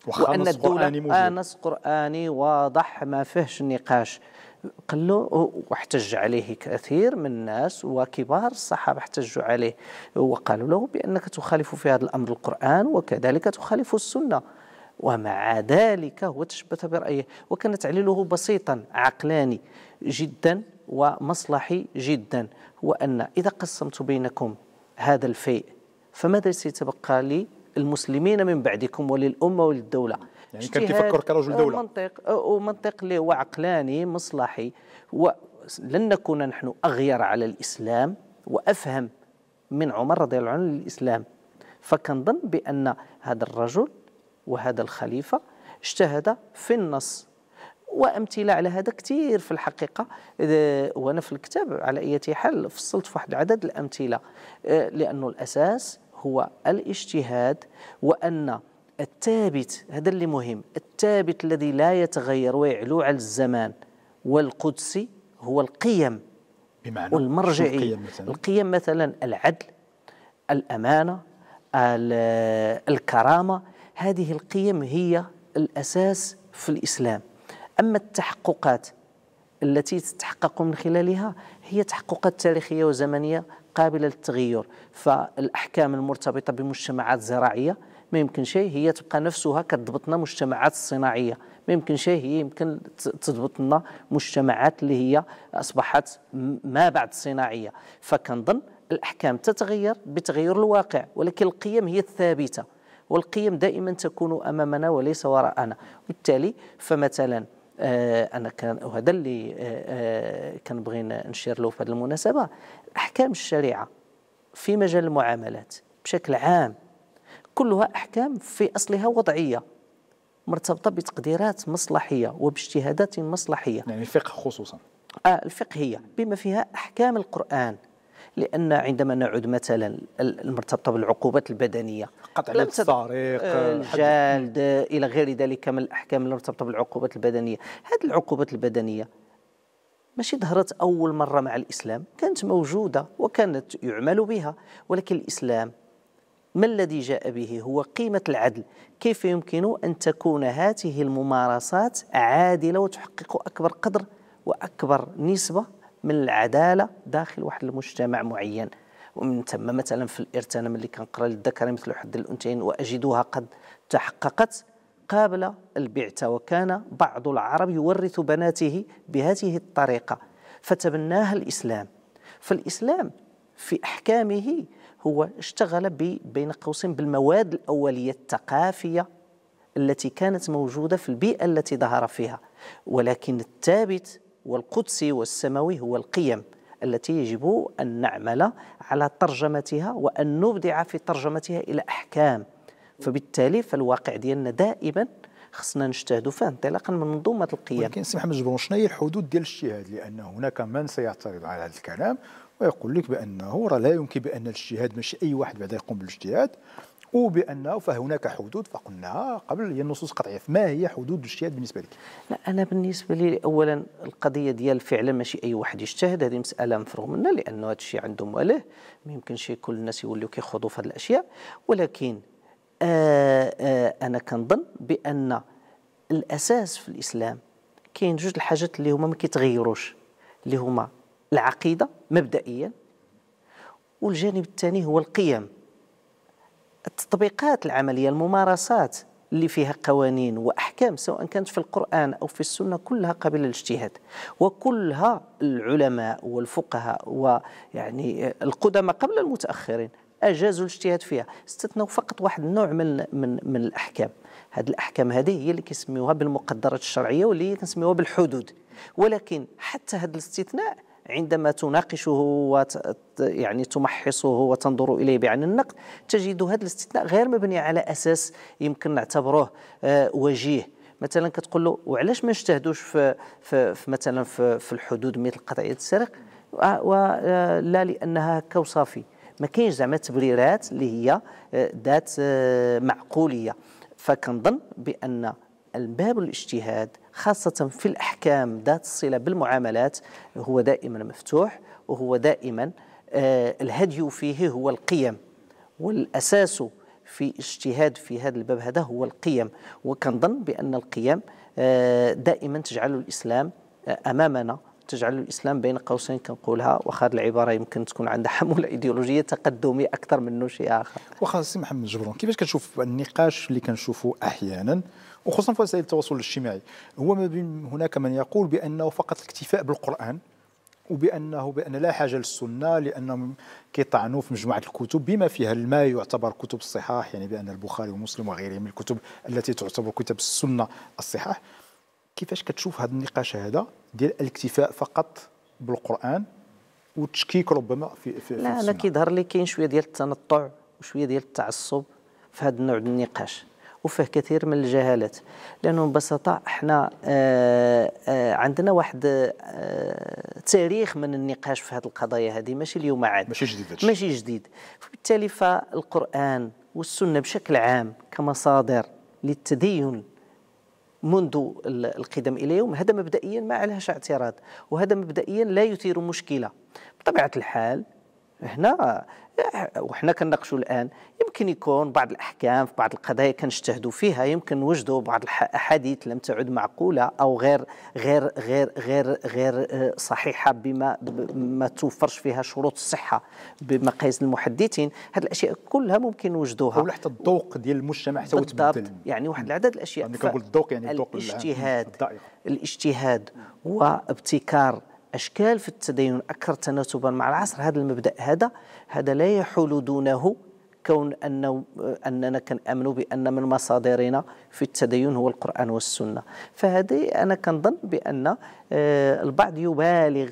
وأن الدولة آنس قرآني واضح ما فيهش نقاش قال له واحتج عليه كثير من الناس وكبار الصحابة احتجوا عليه وقالوا له بأنك تخالف في هذا الأمر القرآن وكذلك تخالف السنة ومع ذلك هو تشبث برأيه وكان تعليله بسيطا عقلاني جدا ومصلحي جدا هو أن إذا قسمت بينكم هذا الفيء فماذا سيتبقى لي للمسلمين من بعدكم وللأمة وللدولة يعني كان تفكر كرجل دولة منطق ومنطق اللي هو عقلاني مصلحي ولن نكون نحن أغير على الإسلام وأفهم من عمر رضي الله عنه للإسلام فكنظن بأن هذا الرجل وهذا الخليفة اجتهد في النص وامثله على هذا كثير في الحقيقه وانا في الكتاب على اي حال فصلت في واحد العدد الامثله آه، لانه الاساس هو الاجتهاد وأن الثابت هذا اللي مهم الثابت الذي لا يتغير ويعلو على الزمان والقدسي هو القيم بمعنى والمرجعية القيم مثلا, القيم مثلا العدل الأمانة الكرامة هذه القيم هي الأساس في الإسلام أما التحققات التي تتحقق من خلالها هي تحققات تاريخية وزمنية قابله للتغير فالاحكام المرتبطه بمجتمعات زراعيه ما يمكن شيء هي تبقى نفسها كتضبطنا مجتمعات الصناعيه ما يمكن شيء هي يمكن تضبط لنا مجتمعات اللي هي اصبحت ما بعد صناعيه فكنظن الاحكام تتغير بتغير الواقع ولكن القيم هي الثابته والقيم دائما تكون امامنا وليس وراءنا بالتالي فمثلا آه، انا كان وهذا اللي آه، آه، كان بغينا نشير له في هذه المناسبه احكام الشريعه في مجال المعاملات بشكل عام كلها احكام في اصلها وضعيه مرتبطه بتقديرات مصلحيه وباجتهادات مصلحيه يعني الفقه خصوصا آه الفقهيه بما فيها احكام القران لان عندما نعد مثلا المرتبطه بالعقوبات البدنيه قطع الطريق آه، الجلد الى غير ذلك من الاحكام المرتبطه بالعقوبات البدنيه هذه العقوبات البدنيه ماشي ظهرت اول مره مع الاسلام كانت موجوده وكانت يعمل بها ولكن الاسلام ما الذي جاء به هو قيمة العدل كيف يمكن أن تكون هذه الممارسات عادلة وتحقق أكبر قدر وأكبر نسبة من العداله داخل واحد المجتمع معين ومن ثم مثلا في الارتنام انا ملي كنقرا للذكر مثل حد الانثيين واجدها قد تحققت قابل البعث وكان بعض العرب يورث بناته بهذه الطريقه فتبناها الاسلام فالاسلام في احكامه هو اشتغل بين قوسين بالمواد الاوليه الثقافيه التي كانت موجوده في البيئه التي ظهر فيها ولكن الثابت والقدسي والسماوي هو القيم التي يجب أن نعمل على ترجمتها وأن نبدع في ترجمتها إلى أحكام فبالتالي فالواقع ديالنا دائما خصنا نجتهدوا فيه انطلاقا من منظومه القيم ولكن سي محمد جبرون شنو هي الحدود ديال الاجتهاد لان هناك من سيعترض على هذا الكلام ويقول لك بانه راه لا يمكن بان الاجتهاد ماشي اي واحد بعدا يقوم بالاجتهاد وبانه فهناك حدود فقلناها قبل هي النصوص قطعيه فما هي حدود الاجتهاد بالنسبه لك؟ لا انا بالنسبه لي اولا القضيه ديال فعلا ماشي اي واحد يجتهد هذه مساله مفروغ منها لانه هذا الشيء عندهم وله ما يمكنش كل الناس يوليو كيخوضوا في هذه الاشياء ولكن آآ آه، آآ آه، انا كنظن بان الاساس في الاسلام كاين جوج الحاجات اللي هما ما كيتغيروش اللي هما العقيده مبدئيا والجانب الثاني هو القيم التطبيقات العمليه الممارسات اللي فيها قوانين واحكام سواء كانت في القران او في السنه كلها قابله للاجتهاد وكلها العلماء والفقهاء ويعني القدماء قبل المتاخرين اجازوا الاجتهاد فيها استثنوا فقط واحد النوع من من من الاحكام هذه الاحكام هذه هي اللي كيسميوها بالمقدرات الشرعيه واللي كنسميوها بالحدود ولكن حتى هذا الاستثناء عندما تناقشه وت... يعني تمحصه وتنظر اليه بعين النقد تجد هذا الاستثناء غير مبني على اساس يمكن نعتبره آه، وجيه مثلا كتقول له وعلاش ما نجتهدوش في, في, في مثلا في, في الحدود مثل قطعيه السرق ولا آه، لانها هكا وصافي ما كاينش زعما تبريرات اللي هي آه، ذات معقوليه فكنظن بان الباب الاجتهاد خاصة في الأحكام ذات الصلة بالمعاملات هو دائما مفتوح وهو دائما آه، الهدي فيه هو القيم والأساس في اجتهاد في هذا الباب هذا هو القيم وكنظن بأن القيم آه، دائما تجعل الإسلام آه، أمامنا تجعل الاسلام بين قوسين كنقولها وخاد العباره يمكن تكون عندها حموله ايديولوجيه تقدمي اكثر منه شيء اخر وخاصة سي محمد جبرون كيفاش كتشوف النقاش اللي كنشوفه احيانا وخصوصا في وسائل التواصل الاجتماعي هو ما بين هناك من يقول بانه فقط الاكتفاء بالقران وبانه بان لا حاجه للسنه لانهم كيطعنوا في مجموعه الكتب بما فيها ما يعتبر كتب الصحاح يعني بان البخاري ومسلم وغيرهم من الكتب التي تعتبر كتب السنه الصحاح كيفاش كتشوف هذا النقاش هذا ديال الاكتفاء فقط بالقران والتشكيك ربما في, في لا انا كيظهر لي كاين شويه ديال التنطع وشويه ديال التعصب في هذا النوع من النقاش وفيه كثير من الجهالات لانه ببساطه احنا آه، آه، عندنا واحد آه، تاريخ من النقاش في هذه القضايا هذه ماشي اليوم عاد ماشي جديد ماشي جديد فبالتالي فالقران والسنه بشكل عام كمصادر للتدين منذ القدم الى يوم هذا مبدئيا ما عليهش اعتراض وهذا مبدئيا لا يثير مشكله بطبيعه الحال هنا وحنا كنناقشوا الان يمكن يكون بعض الاحكام في بعض القضايا كنجتهدوا فيها يمكن نوجدوا بعض الاحاديث لم تعد معقوله او غير غير غير غير غير آه، صحيحه بما ما توفرش فيها شروط الصحه بمقاييس المحدثين هذه الاشياء كلها ممكن نوجدوها ولا حتى الذوق ديال المجتمع حتى تبدل يعني واحد العدد الاشياء يعني كنقول الذوق يعني الذوق الاجتهاد الاجتهاد وابتكار أشكال في التدين أكثر تناسبا مع العصر هذا المبدأ هذا هذا لا يحول دونه كون أنه أننا كنأمنوا بأن من مصادرنا في التدين هو القرآن والسنة فهذه أنا كنظن بأن آه، البعض يبالغ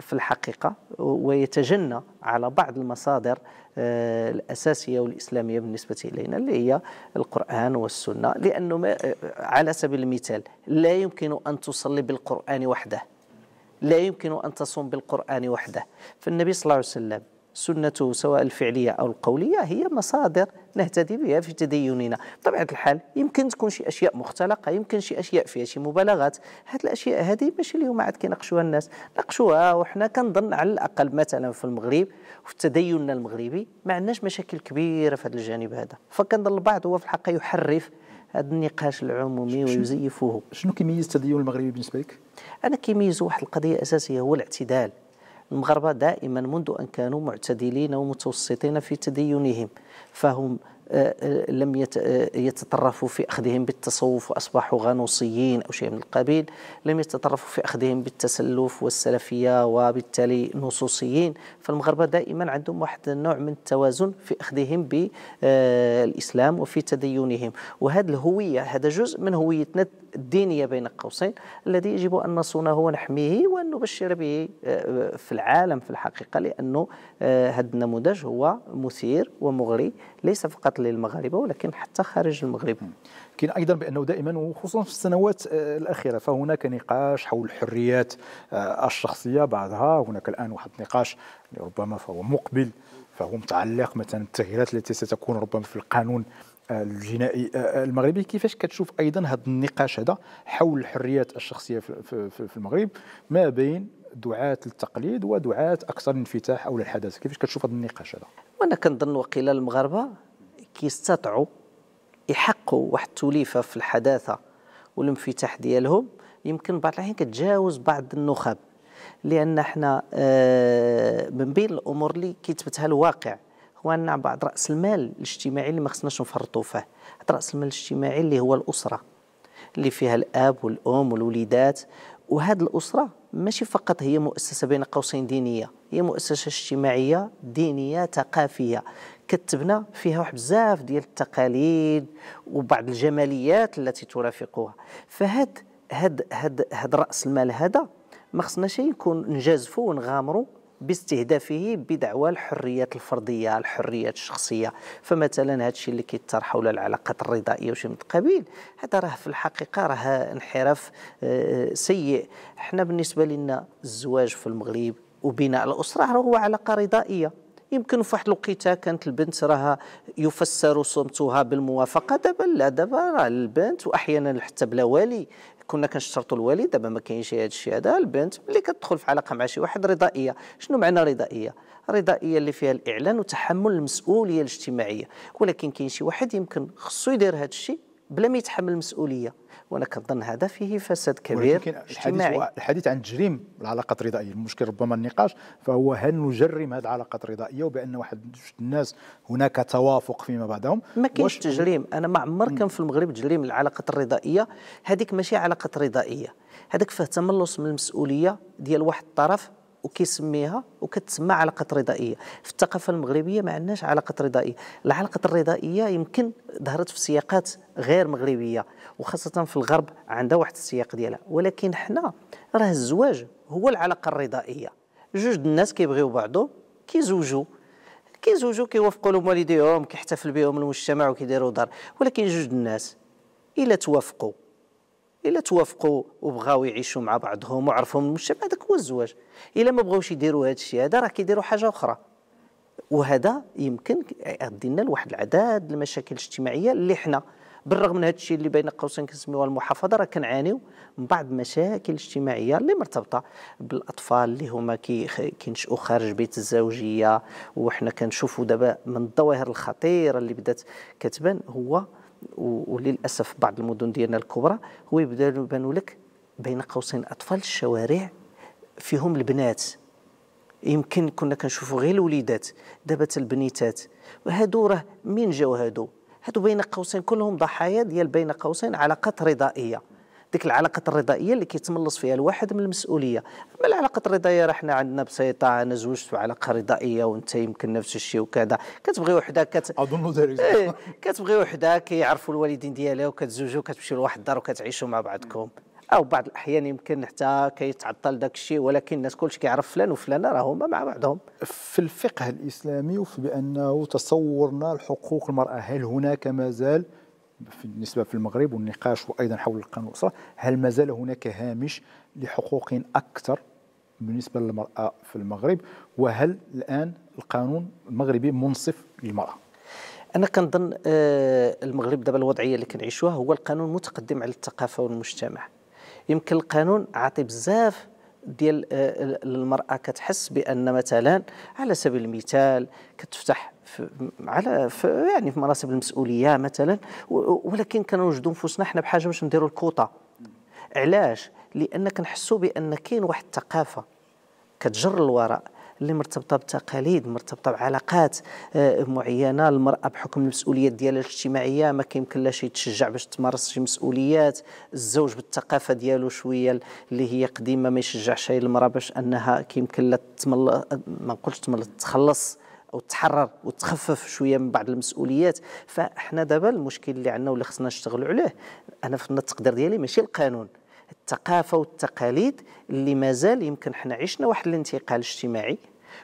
في الحقيقة ويتجنى على بعض المصادر آه، الأساسية والإسلامية بالنسبة إلينا اللي هي القرآن والسنة لأنه آه، على سبيل المثال لا يمكن أن تصلي بالقرآن وحده لا يمكن أن تصوم بالقرآن وحده فالنبي صلى الله عليه وسلم سنته سواء الفعلية أو القولية هي مصادر نهتدي بها في تديننا بطبيعة الحال يمكن تكون شي أشياء مختلقة يمكن شي أشياء فيها شي مبالغات هاد الأشياء هذه ماشي اليوم عاد كيناقشوها الناس ناقشوها وحنا كنظن على الأقل مثلا في المغرب وفي تديننا المغربي ما عندناش مشاكل كبيرة في هذا الجانب هذا فكنظن البعض هو في الحقيقة يحرف هذا النقاش العمومي ويزيفه شنو كيميز التدين المغربي بالنسبه لك؟ انا كيميز واحد القضيه اساسيه هو الاعتدال المغاربه دائما منذ ان كانوا معتدلين ومتوسطين في تدينهم فهم آه، آه، لم آه، يتطرفوا في أخذهم بالتصوف وأصبحوا غنوصيين أو شيء من القبيل لم يتطرفوا في أخذهم بالتسلف والسلفية وبالتالي نصوصيين فالمغاربة دائما عندهم واحد النوع من التوازن في أخذهم بالإسلام وفي تدينهم وهذه الهوية هذا جزء من هويتنا الدينية بين قوسين الذي يجب أن نصونه ونحميه وأن نبشر به آه، في العالم في الحقيقة لأنه آه، هذا النموذج هو مثير ومغري ليس فقط للمغاربة ولكن حتى خارج المغرب كاين أيضا بأنه دائما وخصوصا في السنوات آه، الأخيرة فهناك نقاش حول الحريات الشخصية بعضها هناك الآن واحد النقاش ربما فهو مقبل فهو متعلق مثلا التغييرات التي ستكون ربما في القانون الجنائي آه، آه، المغربي كيفاش كتشوف ايضا هذا النقاش هذا حول الحريات الشخصيه في المغرب ما بين دعاة للتقليد ودعاة اكثر انفتاح او للحداثه كيفاش كتشوف هذا النقاش هذا وانا كنظن وقيل المغاربه كيستطعوا يحققوا واحد التوليفه في الحداثه والانفتاح ديالهم يمكن بعض الاحيان كتجاوز بعض النخب لان احنا آه، من بين الامور اللي كيثبتها الواقع اخواننا بعض راس المال الاجتماعي اللي ما خصناش نفرطوا فيه راس المال الاجتماعي اللي هو الاسره اللي فيها الاب والام والوليدات وهذه الاسره ماشي فقط هي مؤسسه بين قوسين دينيه هي مؤسسه اجتماعيه دينيه ثقافيه كتبنا فيها واحد بزاف ديال التقاليد وبعض الجماليات التي ترافقها فهاد هاد هاد هاد راس المال هذا ما خصناش يكون نجازفوا ونغامروا باستهدافه بدعوى الحريات الفرديه الحريات الشخصيه فمثلا هذا الشيء اللي كيطرح حول العلاقات الرضائيه وشي من القبيل هذا راه في الحقيقه راه انحراف آه، آه، سيء حنا بالنسبه لنا الزواج في المغرب وبناء الاسره هو علاقه رضائيه يمكن في واحد الوقيته كانت البنت راها يفسر صمتها بالموافقه دابا لا دابا راه البنت واحيانا حتى بلا والي كنا كنشترطوا الوالد دابا ما كاينش هذا الشيء هذا البنت ملي كتدخل في علاقه مع شي واحد رضائيه شنو معنى رضائيه رضائيه اللي فيها الاعلان وتحمل المسؤوليه الاجتماعيه ولكن كاين شي واحد يمكن خصو يدير هذا الشيء بلا ما يتحمل المسؤوليه ولكن أظن هذا فيه فساد كبير ولكن اجتماعي الحديث, عن تجريم العلاقات الرضائية المشكل ربما النقاش فهو هل نجرم هذه العلاقات الرضائية وبأن واحد الناس هناك توافق فيما بعدهم ما كاينش تجريم أنا ما عمر كان في المغرب تجريم العلاقات الرضائية هذيك ماشي علاقة رضائية هذاك فيه تملص من المسؤولية ديال واحد الطرف وكيسميها وكتسمى علاقه رضائيه في الثقافه المغربيه ما عندناش علاقه رضائيه العلاقه الرضائيه يمكن ظهرت في سياقات غير مغربيه وخاصه في الغرب عندها واحد السياق ديالها ولكن حنا راه الزواج هو العلاقه الرضائيه جوج الناس كيبغيو بعضهم كيزوجوا كيزوجوا كيوافقوا لهم والديهم كيحتفل بهم المجتمع وكيديروا دار ولكن جوج الناس الا توافقوا الا توافقوا وبغاو يعيشوا مع بعضهم وعرفوا من المجتمع هذاك هو الزواج الا ما بغاوش يديروا هذا الشيء هذا راه كيديروا حاجه اخرى وهذا يمكن يؤدي لنا لواحد العداد المشاكل الاجتماعيه اللي حنا بالرغم من هذا الشيء اللي بين قوسين كنسميوها المحافظه راه كنعانيو من بعض المشاكل الاجتماعيه اللي مرتبطه بالاطفال اللي هما كينشؤوا خارج بيت الزوجيه وحنا كنشوفوا دابا من الظواهر الخطيره اللي بدات كتبان هو وللاسف بعض المدن ديالنا الكبرى هو يبانوا لك بين قوسين اطفال الشوارع فيهم البنات يمكن كنا كنشوفوا غير الوليدات دابا البنيتات وهادو راه مين جاو هادو هادو بين قوسين كلهم ضحايا ديال بين قوسين علاقات رضائيه ديك العلاقه الرضائيه اللي كيتملص فيها الواحد من المسؤوليه اما العلاقه الرضائيه راه حنا عندنا بسيطه انا زوجت علاقة رضائيه وانت يمكن نفس الشيء وكذا كتبغي وحده كت... اظن ذلك إيه كتبغي وحده كيعرفوا الوالدين ديالها وكتزوجوا وكتمشيو لواحد الدار وكتعيشوا مع بعضكم او بعض الاحيان يمكن حتى كيتعطل داك الشيء ولكن الناس كلشي كيعرف فلان وفلانه هما مع بعضهم في الفقه الاسلامي وفي بانه تصورنا لحقوق المراه هل هناك مازال بالنسبه في المغرب والنقاش وايضا حول القانون الاسره هل ما زال هناك هامش لحقوق اكثر بالنسبه للمراه في المغرب وهل الان القانون المغربي منصف للمراه انا كنظن آه، المغرب دابا الوضعيه اللي كنعيشوها هو القانون متقدم على الثقافه والمجتمع يمكن القانون عاطي بزاف ديال آه، المراه كتحس بان مثلا على سبيل المثال كتفتح في على في يعني في مناصب المسؤوليه مثلا ولكن كنوجدوا انفسنا حنا بحاجه باش نديروا الكوطه علاش لان كنحسوا بان كاين واحد الثقافه كتجر الوراء اللي مرتبطه بتقاليد مرتبطه بعلاقات آه، معينه المراه بحكم المسؤوليات ديالها الاجتماعيه ما كيمكن شي يتشجع باش تمارس شي مسؤوليات الزوج بالثقافه ديالو شويه اللي هي قديمه ما يشجعش المراه باش انها كيمكن لها ما نقولش تمل تخلص او تحرر وتخفف شويه من بعض المسؤوليات فاحنا دابا المشكل اللي عندنا واللي خصنا نشتغلوا عليه انا في التقدير ديالي ماشي القانون الثقافه والتقاليد اللي مازال يمكن حنا عشنا واحد الانتقال اجتماعي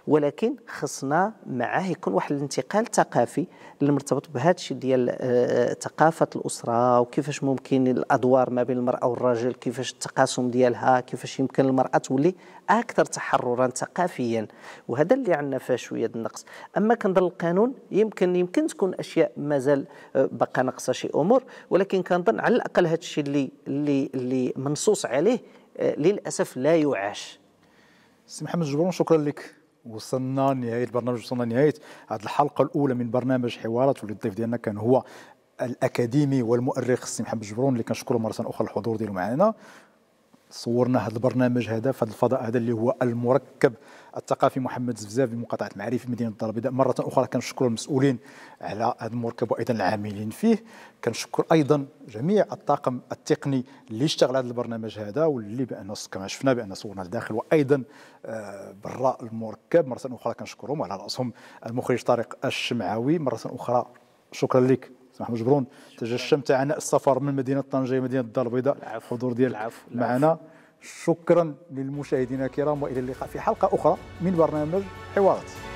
ولكن خصنا معاه يكون واحد الانتقال ثقافي اللي مرتبط بهذا الشيء ديال آه، ثقافه الاسره وكيفاش ممكن الادوار ما بين المراه والرجل كيفاش التقاسم ديالها كيفاش يمكن المراه تولي اكثر تحررا ثقافيا وهذا اللي عندنا فيه شويه النقص اما كنظن القانون يمكن يمكن تكون اشياء مازال آه، بقى ناقصه شي امور ولكن كنظن على الاقل هذا الشيء اللي اللي اللي منصوص عليه آه، للاسف لا يعاش سي محمد جبرون شكرا لك وصلنا لنهايه البرنامج وصلنا لنهايه هذه الحلقه الاولى من برنامج حوارات واللي ديالنا كان هو الاكاديمي والمؤرخ السي محمد جبرون اللي كنشكره مره اخرى الحضور ديالو معنا صورنا هذا البرنامج هذا في هذا الفضاء هذا اللي هو المركب الثقافي محمد زفزاف بمقاطعه في مدينه الدار البيضاء مره اخرى كنشكر المسؤولين على هذا المركب وايضا العاملين فيه كنشكر ايضا جميع الطاقم التقني اللي اشتغل على البرنامج هذا واللي بان كما شفنا بان صورنا الداخل وايضا آه، برا المركب مره اخرى كنشكرهم وعلى راسهم المخرج طارق الشمعاوي مره اخرى شكرا لك سمح مجبرون تجشم تاعنا السفر من مدينه طنجه مدينه الدار البيضاء الحضور ديالك معنا شكرا للمشاهدين الكرام والى اللقاء في حلقه اخرى من برنامج حوارات